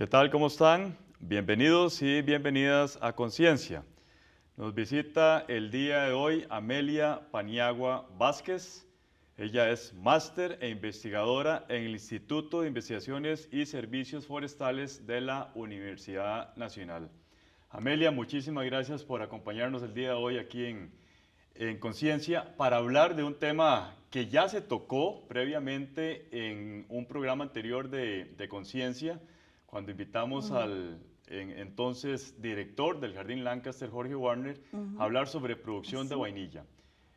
¿Qué tal? ¿Cómo están? Bienvenidos y bienvenidas a Conciencia. Nos visita el día de hoy Amelia Paniagua Vázquez. Ella es máster e investigadora en el Instituto de Investigaciones y Servicios Forestales de la Universidad Nacional. Amelia, muchísimas gracias por acompañarnos el día de hoy aquí en, Conciencia para hablar de un tema que ya se tocó previamente en un programa anterior de Conciencia, cuando invitamos al entonces director del Jardín Lancaster, Jorge Warner, a hablar sobre producción de vainilla.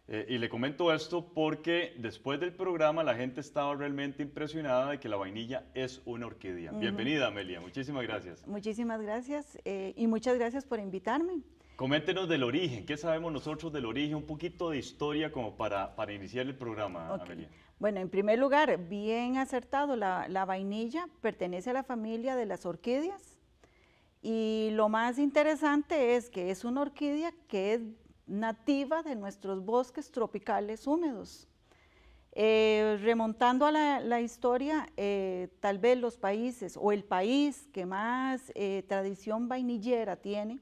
Eh, y le comento esto porque después del programa la gente estaba realmente impresionada de que la vainilla es una orquídea. Bienvenida, Amelia. Muchísimas gracias. Muchísimas gracias eh, y muchas gracias por invitarme. Coméntenos del origen. ¿Qué sabemos nosotros del origen? Un poquito de historia como para, para iniciar el programa, Amelia. Bueno, en primer lugar, bien acertado, la, vainilla pertenece a la familia de las orquídeas y lo más interesante es que es una orquídea que es nativa de nuestros bosques tropicales húmedos. Eh, remontando a la, historia, eh, tal vez los países o el país que más eh, tradición vainillera tiene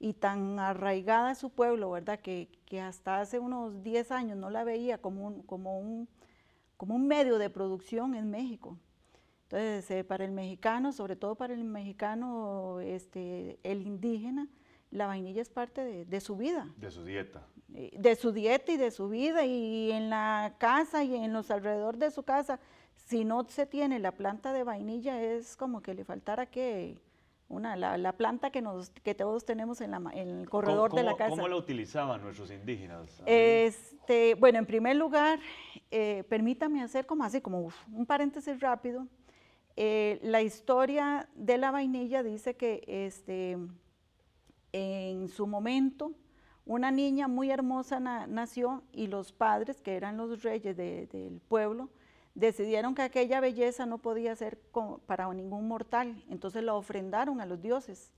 y tan arraigada su pueblo, ¿verdad? Que, hasta hace unos 10 años no la veía como como un como un medio de producción en México. Entonces, eh, para el mexicano, sobre todo para el mexicano, este, el indígena, la vainilla es parte de, de su vida. De su dieta. Eh, de su dieta y de su vida, y en la casa y en los alrededores de su casa. Si no se tiene la planta de vainilla, es como que le faltara que una, la, planta que, nos, que todos tenemos en, el corredor de la casa. ¿Cómo la utilizaban nuestros indígenas? Este, bueno, en primer lugar, eh, permítame hacer como así, como un paréntesis rápido. Eh, la historia de la vainilla dice que este, en su momento una niña muy hermosa nació y los padres, que eran los reyes del pueblo, decidieron que aquella belleza no podía ser para ningún mortal, entonces la ofrendaron a los dioses.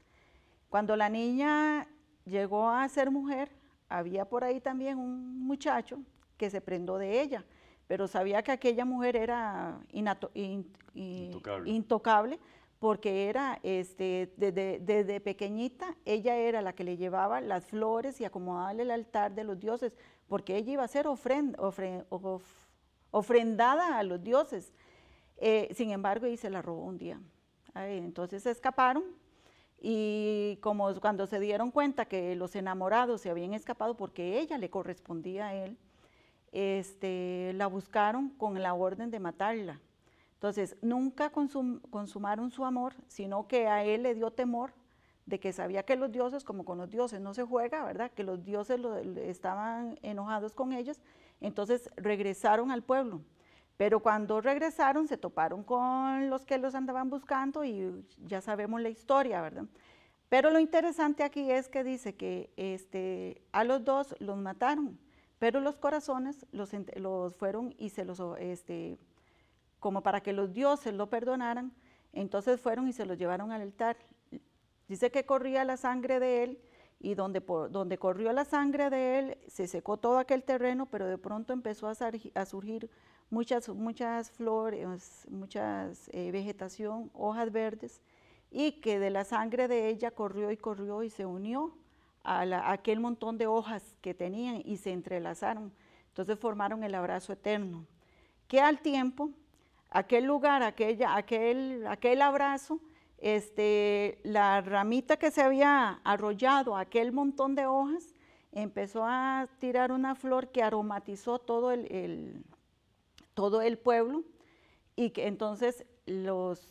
Cuando la niña llegó a ser mujer, había por ahí también un muchacho que se prendó de ella, pero sabía que aquella mujer era intocable. porque era, este, desde, pequeñita, ella era la que le llevaba las flores y acomodaba el altar de los dioses, porque ella iba a ser ofrenda ofrendada a los dioses. Eh, sin embargo, y se la robó un día. entonces se escaparon y como cuando se dieron cuenta que los enamorados se habían escapado porque ella le correspondía a él, este, la buscaron con la orden de matarla. Entonces, nunca consumaron su amor, sino que a él le dio temor de que sabía que los dioses, como con los dioses no se juega, ¿verdad? Que los dioses estaban enojados con ellos entonces regresaron al pueblo, pero cuando regresaron se toparon con los que los andaban buscando y ya sabemos la historia, ¿verdad? Pero lo interesante aquí es que dice que este, a los dos los mataron, pero los corazones los, fueron y se los, este, como para que los dioses lo perdonaran, entonces fueron y se los llevaron al altar. Dice que corría la sangre de él y donde, por, donde corrió la sangre de él, se secó todo aquel terreno, pero de pronto empezó a, surgir muchas, muchas flores, muchas eh, vegetación, hojas verdes, y que de la sangre de ella corrió y corrió y se unió a, a aquel montón de hojas que tenían y se entrelazaron. Entonces formaron el abrazo eterno, que al tiempo, aquel lugar, aquella, aquel, aquel abrazo, este, la ramita que se había arrollado, aquel montón de hojas, empezó a tirar una flor que aromatizó todo el, pueblo y que entonces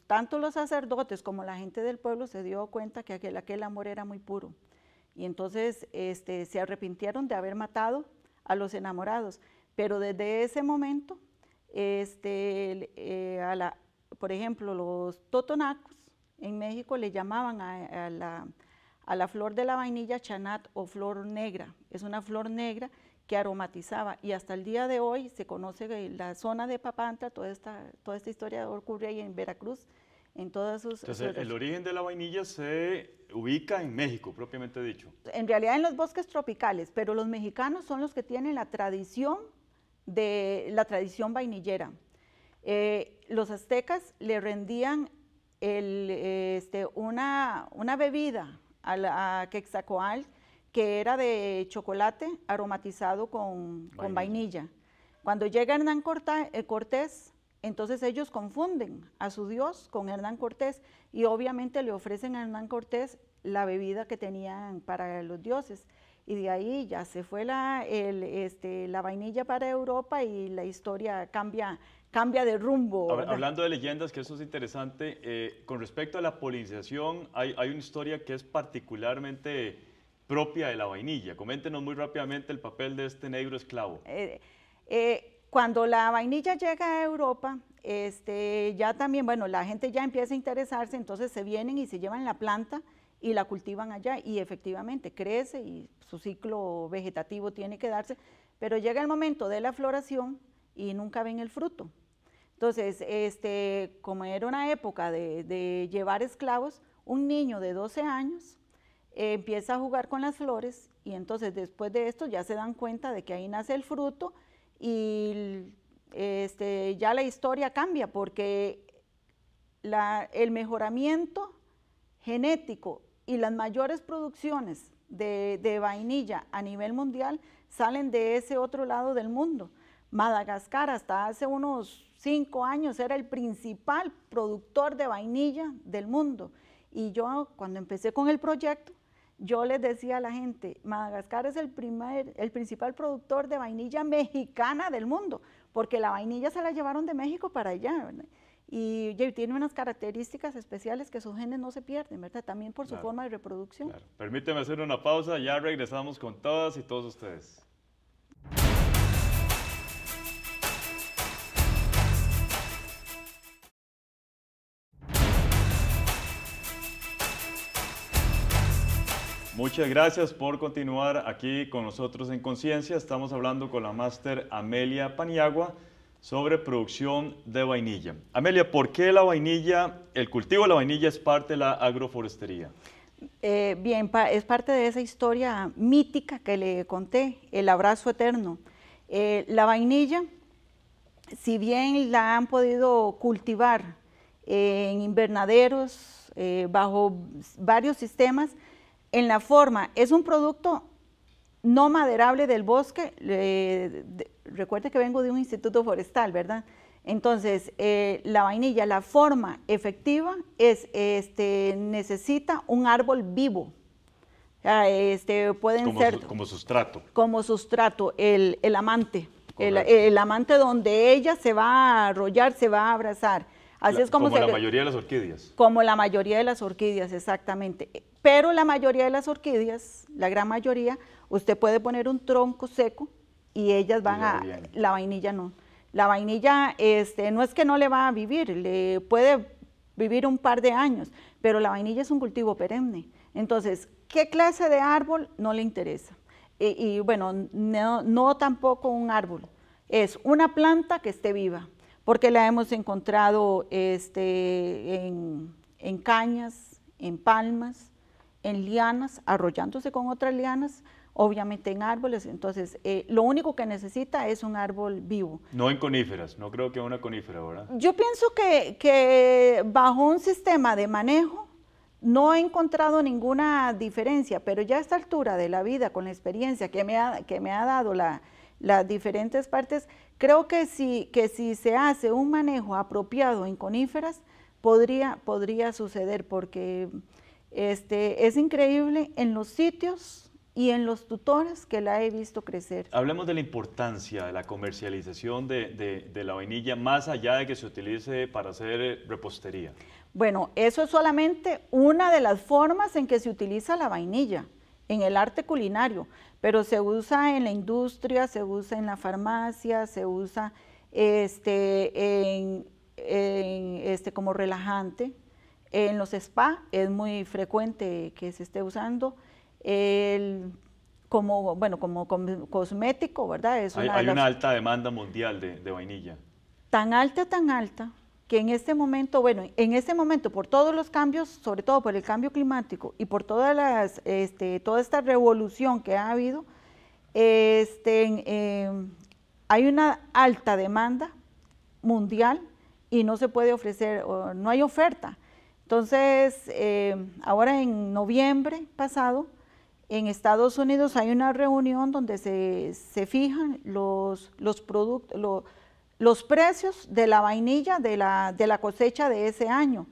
tanto los sacerdotes como la gente del pueblo se dio cuenta que aquel, amor era muy puro y entonces este, se arrepintieron de haber matado a los enamorados, pero desde ese momento, este, eh, por ejemplo, los totonacos en México le llamaban a, la, a la flor de la vainilla chanat o flor negra. Es una flor negra que aromatizaba y hasta el día de hoy se conoce la zona de Papantla, toda esta, toda esta historia ocurre ahí en Veracruz, en todas sus... Entonces, el origen de la vainilla se ubica en México, propiamente dicho. En realidad en los bosques tropicales, pero los mexicanos son los que tienen la tradición de la tradición vainillera. Eh, los aztecas le rendían este, una, bebida a, Quexacoal que era de chocolate aromatizado con vainilla. Cuando llega Hernán eh, Cortés, entonces ellos confunden a su Dios con Hernán Cortés y obviamente le ofrecen a Hernán Cortés la bebida que tenían para los dioses y de ahí ya se fue la, este, la vainilla para Europa y la historia cambia, cambia de rumbo. hablando de leyendas, que eso es interesante, eh, con respecto a la polinización, hay, hay, una historia que es particularmente propia de la vainilla. Coméntenos muy rápidamente el papel de este negro esclavo. Eh, eh, cuando la vainilla llega a Europa, este, ya también, bueno, la gente ya empieza a interesarse, entonces se vienen y se llevan la planta y la cultivan allá y efectivamente crece y su ciclo vegetativo tiene que darse, pero llega el momento de la floración y nunca ven el fruto. Entonces, este, como era una época de, llevar esclavos, un niño de 12 años eh, empieza a jugar con las flores y entonces después de esto ya se dan cuenta de que ahí nace el fruto y este, ya la historia cambia porque el mejoramiento genético y las mayores producciones de, vainilla a nivel mundial salen de ese otro lado del mundo. Madagascar hasta hace unos cinco años era el principal productor de vainilla del mundo. Y yo cuando empecé con el proyecto, yo les decía a la gente, Madagascar es el, primer, el principal productor de vainilla mexicana del mundo, porque la vainilla se la llevaron de México para allá. Y, tiene unas características especiales que sus genes no se pierden, ¿verdad? También por su forma de reproducción. Permíteme hacer una pausa, ya regresamos con todas y todos ustedes. Muchas gracias por continuar aquí con nosotros en Conciencia. Estamos hablando con la máster Amelia Paniagua sobre producción de vainilla. Amelia, ¿por qué la vainilla, el cultivo de la vainilla es parte de la agroforestería? Eh, bien, es parte de esa historia mítica que le conté, el abrazo eterno. Eh, la vainilla, si bien la han podido cultivar eh, en invernaderos, bajo varios sistemas, en la forma, es un producto no maderable del bosque, recuerde que vengo de un instituto forestal, ¿verdad? Entonces, eh, la vainilla, la forma efectiva es, este, necesita un árbol vivo. Ah, este, pueden como ser... como sustrato. Como sustrato, el, amante. el, amante donde ella se va a arrollar, se va a abrazar Así es como, la mayoría de las orquídeas. Como la mayoría de las orquídeas, exactamente. Pero la mayoría de las orquídeas, la gran mayoría, usted puede poner un tronco seco y ellas van a... La vainilla no. La vainilla este, no es que no le va a vivir, le puede vivir un par de años, pero la vainilla es un cultivo perenne. Entonces, ¿qué clase de árbol no le interesa? Y, bueno, no tampoco un árbol, es una planta que esté viva porque la hemos encontrado este, en, cañas, en palmas, en lianas, arrollándose con otras lianas, obviamente en árboles. Entonces, eh, lo único que necesita es un árbol vivo. No en coníferas, no creo que una conífera, ¿verdad? Yo pienso que, bajo un sistema de manejo no he encontrado ninguna diferencia, pero ya a esta altura de la vida, con la experiencia que me que me ha dado la, las diferentes partes. Creo que si, que si se hace un manejo apropiado en coníferas, podría, suceder, porque este, es increíble en los sitios y en los tutores que la he visto crecer. Hablemos de la importancia de la comercialización de la vainilla, más allá de que se utilice para hacer eh, repostería. Bueno, eso es solamente una de las formas en que se utiliza la vainilla en el arte culinario, pero se usa en la industria, se usa en la farmacia, se usa este, este como relajante. En los spa es muy frecuente que se esté usando. como, bueno, como, cosmético, ¿verdad? hay, una, alta demanda mundial de vainilla. Tan alta, tan alta, que en este momento, bueno, en este momento por todos los cambios, sobre todo por el cambio climático y por todas las, este, toda esta revolución que ha habido, este, em, hay una alta demanda mundial y no se puede ofrecer, no hay oferta. Entonces, em, ahora en noviembre pasado, en Estados Unidos hay una reunión donde se, se fijan los, los productos, los precios de la vainilla de la, cosecha de ese año.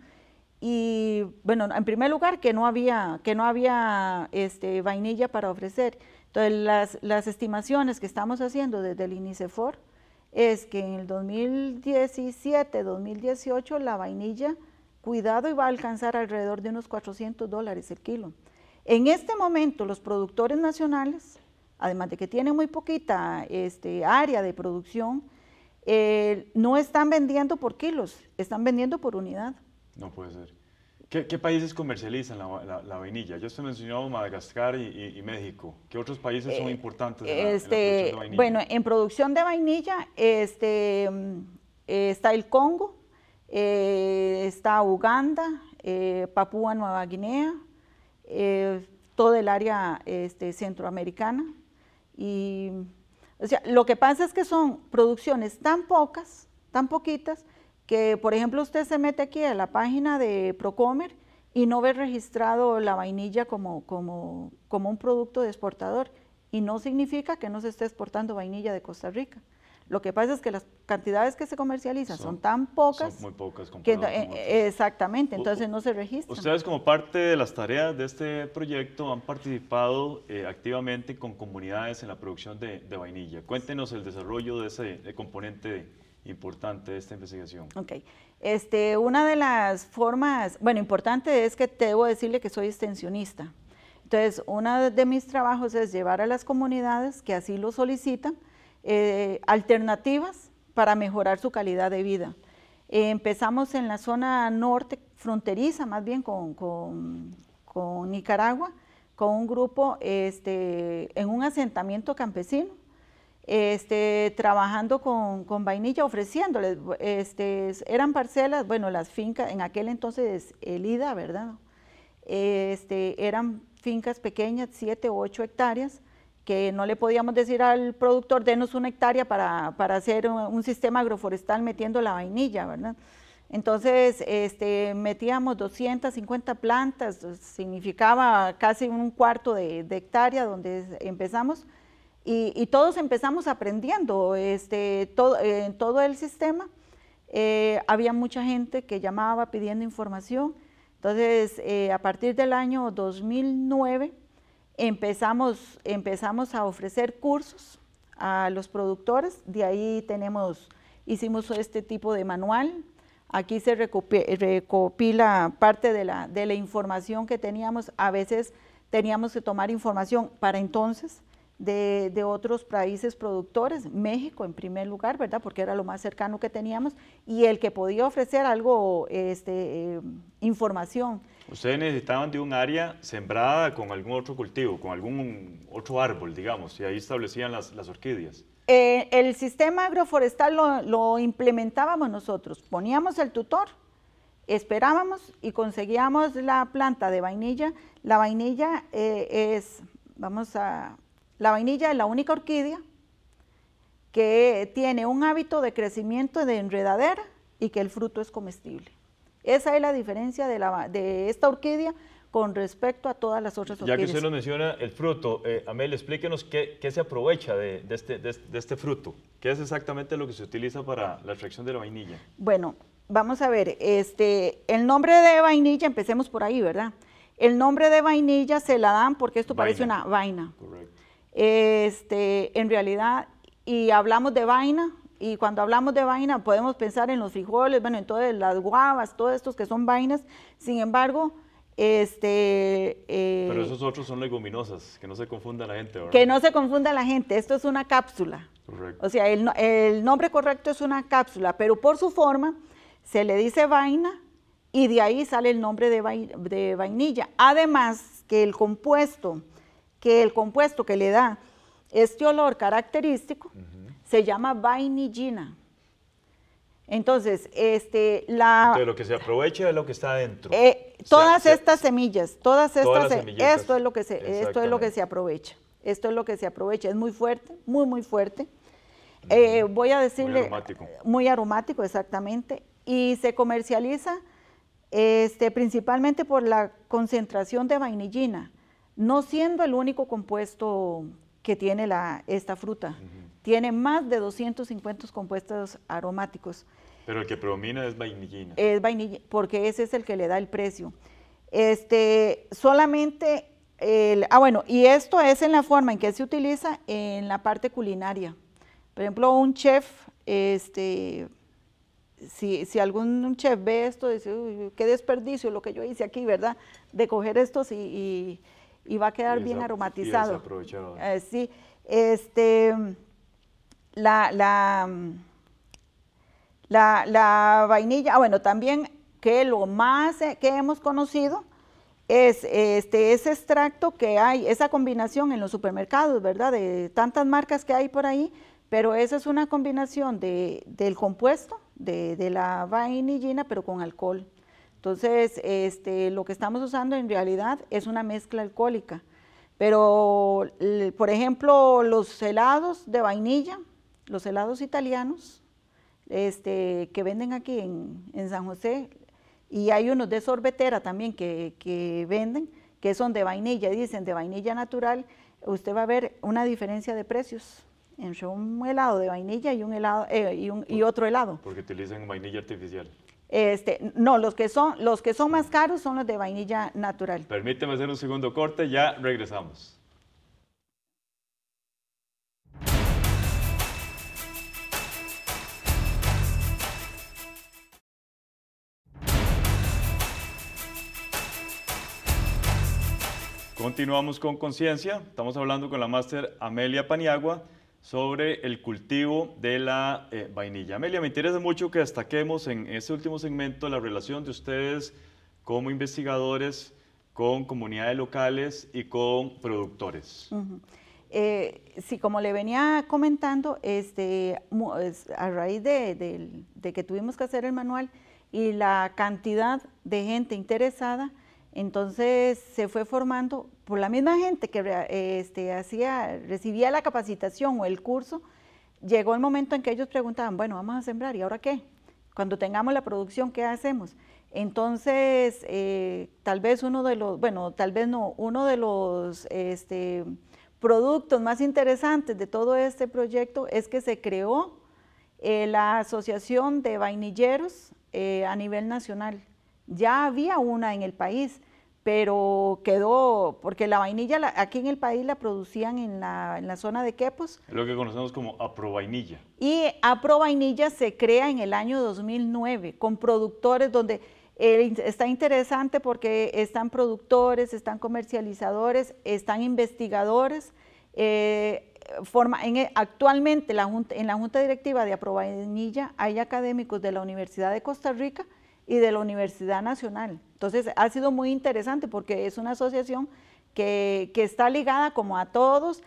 Y bueno, en primer lugar que no había, que no había este, vainilla para ofrecer. Entonces las, estimaciones que estamos haciendo desde el INICEFOR es que en el 2017-2018 la vainilla, cuidado, iba a alcanzar alrededor de unos 400 dólares el kilo. En este momento los productores nacionales, además de que tienen muy poquita este, área de producción, no están vendiendo por kilos, están vendiendo por unidad. No puede ser. ¿Qué, países comercializan la, vainilla? Yo estoy mencionando Madagascar y, México. ¿Qué otros países son eh, importantes en este, producción de vainilla? Bueno, en producción de vainilla este, eh, está el Congo, eh, está Uganda, Papúa Nueva Guinea, eh, todo el área este, centroamericana y o sea, lo que pasa es que son producciones tan pocas, tan poquitas, que por ejemplo usted se mete aquí a la página de Procomer y no ve registrado la vainilla como, como, como un producto de exportador. Y no significa que no se esté exportando vainilla de Costa Rica. Lo que pasa es que las cantidades que se comercializan son, tan pocas. Son muy pocas que, eh, Exactamente, entonces no se registra. Ustedes como parte de las tareas de este proyecto han participado eh, activamente con comunidades en la producción de, vainilla. Cuéntenos el desarrollo de ese componente importante de esta investigación. Ok, este, una de las formas, bueno, importante es que te debo decirle que soy extensionista. Entonces, uno de mis trabajos es llevar a las comunidades que así lo solicitan eh, alternativas para mejorar su calidad de vida. empezamos en la zona norte, fronteriza más bien con, Nicaragua, con un grupo este, en un asentamiento campesino, este, trabajando con, vainilla, ofreciéndoles, este, eran parcelas, bueno, las fincas, en aquel entonces el IDA, ¿verdad? Este, eran fincas pequeñas, 7 u 8 hectáreas, que no le podíamos decir al productor, denos una hectárea para, para hacer un, sistema agroforestal metiendo la vainilla, ¿verdad? Entonces, este, metíamos 250 plantas, significaba casi un cuarto de, hectárea donde empezamos, y, todos empezamos aprendiendo este, todo, todo el sistema. Eh, había mucha gente que llamaba pidiendo información, entonces, eh, a partir del año 2009, Empezamos, empezamos a ofrecer cursos a los productores, de ahí tenemos, hicimos este tipo de manual, aquí se recopila parte de la, de la información que teníamos, a veces teníamos que tomar información para entonces, de, otros países productores, México en primer lugar, ¿verdad? Porque era lo más cercano que teníamos y el que podía ofrecer algo, este, eh, información. Ustedes necesitaban de un área sembrada con algún otro cultivo, con algún otro árbol, digamos, y ahí establecían las, las orquídeas. Eh, el sistema agroforestal lo, implementábamos nosotros, poníamos el tutor, esperábamos y conseguíamos la planta de vainilla. La vainilla eh, es, vamos a la vainilla es la única orquídea que tiene un hábito de crecimiento de enredadera y que el fruto es comestible. Esa es la diferencia de, esta orquídea con respecto a todas las otras orquídeas. Ya que usted nos menciona el fruto, eh, Amel, explíquenos qué, se aprovecha este, de, este, fruto. ¿Qué es exactamente lo que se utiliza para la extracción de la vainilla? Bueno, vamos a ver, este, el nombre de vainilla, empecemos por ahí, ¿verdad? El nombre de vainilla se la dan porque esto parece una vaina. Correcto. Este, en realidad, y hablamos de vaina, y cuando hablamos de vaina podemos pensar en los frijoles, bueno, en todas las guavas, todos estos que son vainas. Sin embargo, este... Eh, pero esos otros son leguminosas, que no se confunda la gente, ¿verdad? Que no se confunda la gente, esto es una cápsula. Correcto. O sea, el, el nombre correcto es una cápsula, pero por su forma se le dice vaina y de ahí sale el nombre de, de vainilla. Además que el compuesto que el compuesto que le da este olor característico se llama vainillina. Entonces, este, la... de lo que se aprovecha es lo que está adentro. Eh, todas estas semillas, todas estas, todas esto es lo que se, esto es lo que se aprovecha. Esto es lo que se aprovecha. Es muy fuerte, muy, muy fuerte. Eh, voy a decirle... Muy eh, aromático. Muy aromático, exactamente. Y se comercializa este, principalmente por la concentración de vainillina no siendo el único compuesto que tiene esta fruta. Tiene más de 250 compuestos aromáticos. Pero el que predomina es vainillina. Es vainilla, porque ese es el que le da el precio. Este, solamente, ah bueno, y esto es en la forma en que se utiliza en la parte culinaria. Por ejemplo, un chef, este, si, algún chef ve esto, dice, qué desperdicio lo que yo hice aquí, ¿verdad? De coger estos y y va a quedar bien aromatizado. Eh, sí, este, la, la, la, la vainilla, ah, bueno, también que lo más eh, que hemos conocido es este, ese extracto que hay, esa combinación en los supermercados, ¿verdad? De tantas marcas que hay por ahí, pero esa es una combinación de, del compuesto, de, de la vainillina, pero con alcohol. Entonces, este, lo que estamos usando en realidad es una mezcla alcohólica. Pero, por ejemplo, los helados de vainilla, los helados italianos este, que venden aquí en, San José, y hay unos de sorbetera también que, venden, que son de vainilla, dicen de vainilla natural, usted va a ver una diferencia de precios entre un helado de vainilla y un helado eh, y, otro helado. Porque utilizan vainilla artificial. Este, no, los que, son, los que son más caros son los de vainilla natural. Permíteme hacer un segundo corte, ya regresamos. Continuamos con conciencia. Estamos hablando con la máster Amelia Paniagua sobre el cultivo de la eh, vainilla. Amelia, me interesa mucho que destaquemos en este último segmento la relación de ustedes como investigadores con comunidades locales y con productores. Eh, sí, como le venía comentando, este, a raíz de, que tuvimos que hacer el manual y la cantidad de gente interesada, entonces se fue formando por la misma gente que este, recibía la capacitación o el curso, llegó el momento en que ellos preguntaban, bueno, vamos a sembrar, ¿y ahora qué? Cuando tengamos la producción, ¿qué hacemos? Entonces, eh, tal vez uno de los, bueno, tal vez no, uno de los este, productos más interesantes de todo este proyecto es que se creó eh, la Asociación de Vainilleros eh, a nivel nacional. Ya había una en el país, pero quedó, porque la vainilla aquí en el país la producían en la, zona de Quepos. Lo que conocemos como aprovainilla. Y aprovainilla se crea en el año 2009 con productores donde eh, está interesante porque están productores, están comercializadores, están investigadores. Eh, actualmente en la Junta Directiva de Aprovainilla hay académicos de la Universidad de Costa Rica y de la Universidad Nacional. Entonces, ha sido muy interesante porque es una asociación que, está ligada como a todos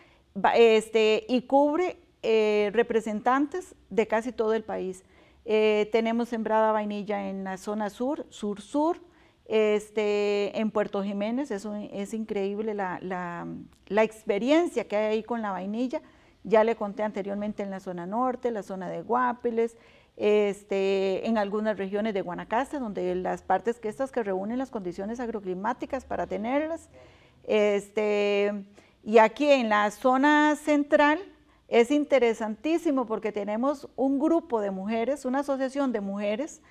este, y cubre eh, representantes de casi todo el país. Eh, tenemos sembrada vainilla en la zona sur, sur-sur, este, en Puerto Jiménez, es, increíble la, experiencia que hay ahí con la vainilla. Ya le conté anteriormente en la zona norte, la zona de Guapiles, este, en algunas regiones de Guanacaste, donde las partes que estas que reúnen las condiciones agroclimáticas para tenerlas. Este, y aquí en la zona central es interesantísimo porque tenemos un grupo de mujeres, una asociación de mujeres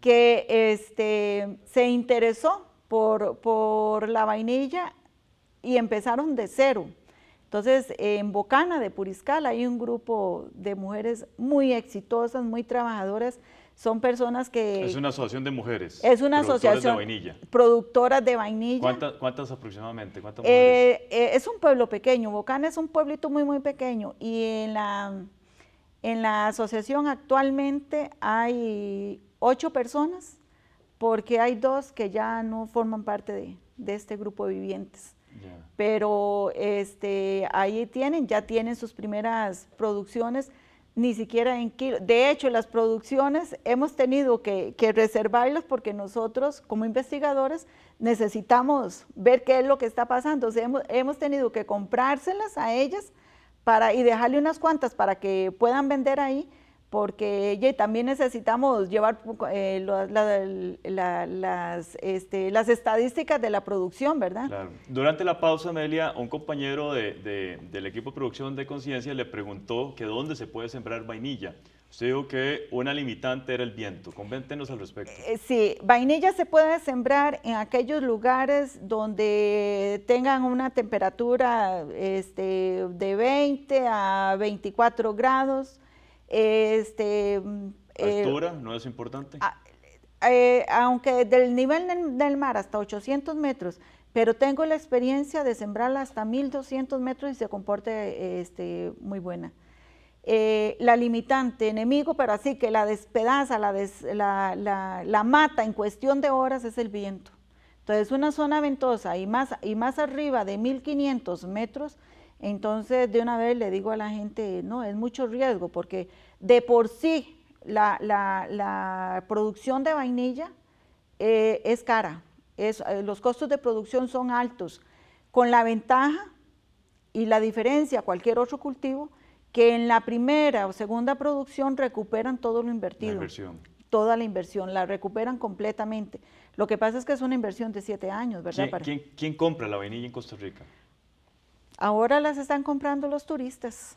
que este, se interesó por la vainilla y empezaron de cero. Entonces, en Bocana de Puriscal hay un grupo de mujeres muy exitosas, muy trabajadoras. Son personas que... Es una asociación de mujeres. Es una asociación... de Productoras de vainilla. ¿Cuántas, aproximadamente? Eh, eh, es un pueblo pequeño. Bocana es un pueblito muy, muy pequeño. Y en la, en la asociación actualmente hay ocho personas, porque hay dos que ya no forman parte de, de este grupo de vivientes. Pero este, ahí tienen, ya tienen sus primeras producciones, ni siquiera en kilos. De hecho, las producciones hemos tenido que, reservarlas porque nosotros, como investigadores, necesitamos ver qué es lo que está pasando. hemos, hemos, tenido que comprárselas a ellas para, y dejarle unas cuantas para que puedan vender ahí porque también necesitamos llevar eh, este, las, estadísticas de la producción, ¿verdad? Claro. Durante la pausa, Amelia, un compañero de, del equipo de producción de Conciencia le preguntó que dónde se puede sembrar vainilla. Usted dijo que una limitante era el viento. Convéntenos al respecto. Eh, sí, vainilla se puede sembrar en aquellos lugares donde tengan una temperatura este, de 20 a 24 grados este, mm, ¿Altura no es importante? Ah, eh, aunque del nivel del, mar hasta 800 metros, pero tengo la experiencia de sembrarla hasta 1200 metros y se comporte este, muy buena. Eh, la limitante, enemigo, pero así que la despedaza, la, mata en cuestión de horas es el viento. Entonces una zona ventosa y más, y más arriba de 1500 metros entonces, de una vez le digo a la gente, no, es mucho riesgo, porque de por sí la, producción de vainilla eh, es cara, eh, los costos de producción son altos, con la ventaja y la diferencia a cualquier otro cultivo, que en la primera o segunda producción recuperan todo lo invertido. Toda la inversión, la recuperan completamente. Lo que pasa es que es una inversión de siete años, ¿verdad? quién compra la vainilla en Costa Rica? Ahora las están comprando los turistas.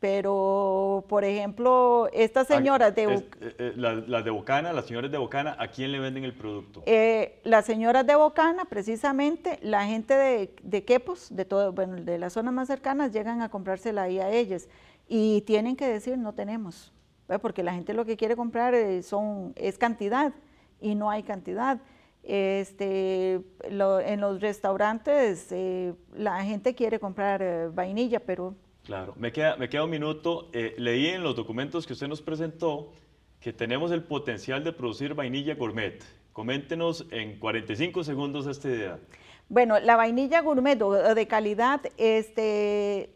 Pero, por ejemplo, estas señoras de... Eh, eh, las de Bocana, las señoras de Bocana, ¿a quién le venden el producto? Eh, las señoras de Bocana, precisamente, la gente de, Quepos, de, todo, bueno, de las zonas más cercanas, llegan a comprársela ahí a ellas. Y tienen que decir, no tenemos, porque la gente lo que quiere comprar son, es cantidad y no hay cantidad. Este, en los restaurantes eh, la gente quiere comprar eh, vainilla, pero... Claro, me queda, me un minuto. Eh, leí en los documentos que usted nos presentó que tenemos el potencial de producir vainilla gourmet. Coméntenos en 45 segundos esta idea. Bueno, la vainilla gourmet de calidad, este,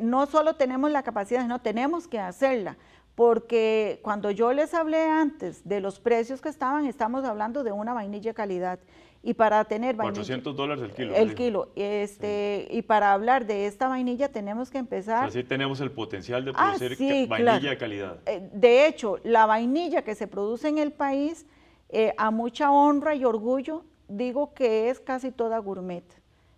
no solo tenemos la capacidad, no tenemos que hacerla porque cuando yo les hablé antes de los precios que estaban, estamos hablando de una vainilla calidad. Y para tener vainilla... 400 dólares el kilo. El kilo. Este, Y para hablar de esta vainilla tenemos que empezar... así tenemos el potencial de ah, producir vainilla de calidad. Eh, de hecho, la vainilla que se produce en el país, eh, a mucha honra y orgullo, digo que es casi toda gourmet.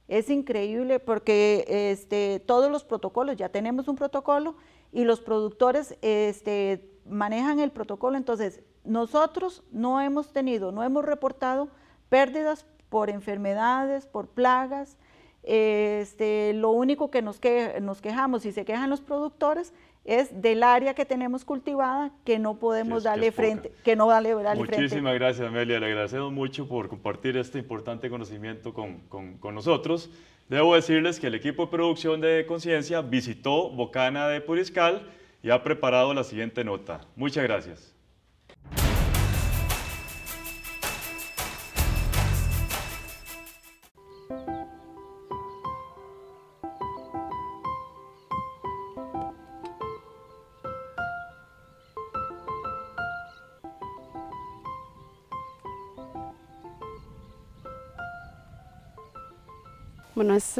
Es increíble porque este, todos los protocolos, ya tenemos un protocolo y los productores este, manejan el protocolo. Entonces, nosotros no hemos tenido, no hemos reportado pérdidas por enfermedades, por plagas. Este, lo único que nos, que, nos quejamos y se quejan los productores es del área que tenemos cultivada que no podemos darle frente, que no darle, frente Muchísimas gracias, Amelia. Le agradecemos mucho por compartir este importante conocimiento con nosotros. Debo decirles que el equipo de producción de Conciencia visitó Bocana de Puriscal y ha preparado la siguiente nota. Muchas gracias.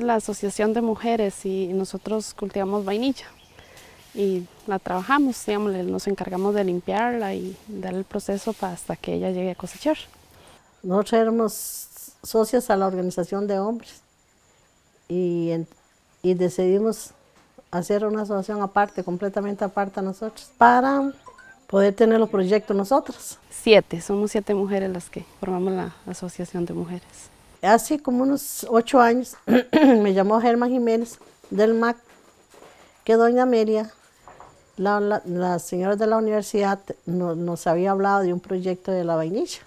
la Asociación de Mujeres y nosotros cultivamos vainilla y la trabajamos, nos encargamos de limpiarla y dar el proceso hasta que ella llegue a cosechar. Nosotros éramos socias a la organización de hombres y, y decidimos hacer una asociación aparte, completamente aparte a nosotros, para poder tener los proyectos nosotros. Siete, somos siete mujeres las que formamos la Asociación de Mujeres hace como unos ocho años me llamó Germán Jiménez del MAC, que doña Amelia, la, la, señora de la universidad, nos había hablado de un proyecto de la vainilla,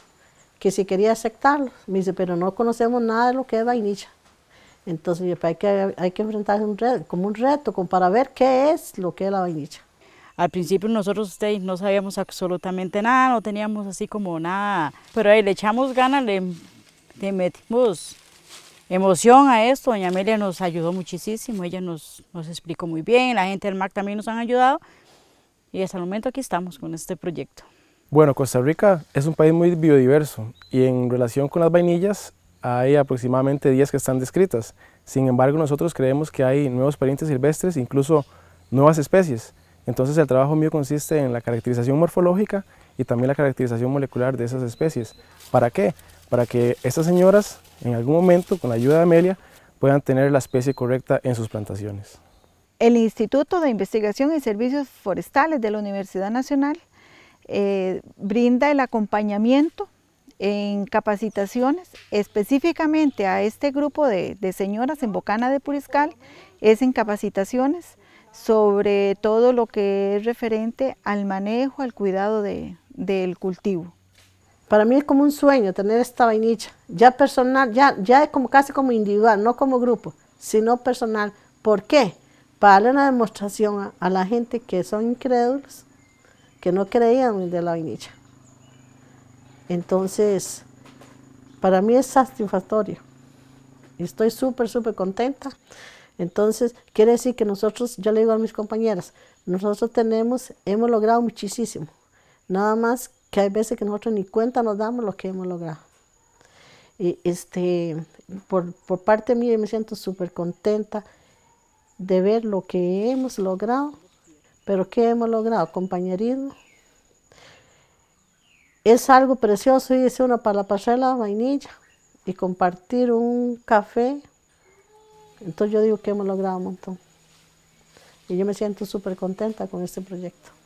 que si quería aceptarlo. Me dice, pero no conocemos nada de lo que es vainilla. Entonces hay que, hay que enfrentarse un como un reto como para ver qué es lo que es la vainilla. Al principio nosotros ustedes no sabíamos absolutamente nada, no teníamos así como nada, pero ahí le echamos ganas, le le emoción a esto. Doña Amelia nos ayudó muchísimo, ella nos, nos explicó muy bien, la gente del MAC también nos han ayudado y hasta el momento aquí estamos con este proyecto. Bueno, Costa Rica es un país muy biodiverso y en relación con las vainillas hay aproximadamente 10 que están descritas. Sin embargo, nosotros creemos que hay nuevos parientes silvestres, incluso nuevas especies. Entonces el trabajo mío consiste en la caracterización morfológica y también la caracterización molecular de esas especies. ¿Para qué? para que estas señoras en algún momento, con la ayuda de Amelia, puedan tener la especie correcta en sus plantaciones. El Instituto de Investigación y Servicios Forestales de la Universidad Nacional eh, brinda el acompañamiento en capacitaciones específicamente a este grupo de, señoras en Bocana de Puriscal, es en capacitaciones sobre todo lo que es referente al manejo, al cuidado del cultivo para mí es como un sueño tener esta vainilla, ya personal, ya, ya como casi como individual, no como grupo, sino personal. ¿Por qué? Para darle una demostración a, la gente que son incrédulos, que no creían de la vainilla. Entonces, para mí es satisfactorio. Estoy súper, súper contenta. Entonces, quiere decir que nosotros, yo le digo a mis compañeras, nosotros tenemos, hemos logrado muchísimo. Nada más que hay veces que nosotros ni cuenta nos damos lo que hemos logrado. Y este, por, parte mía me siento súper contenta de ver lo que hemos logrado, pero ¿qué hemos logrado? Compañerismo. Es algo precioso irse uno para la vainilla y compartir un café. Entonces yo digo que hemos logrado un montón. Y yo me siento súper contenta con este proyecto.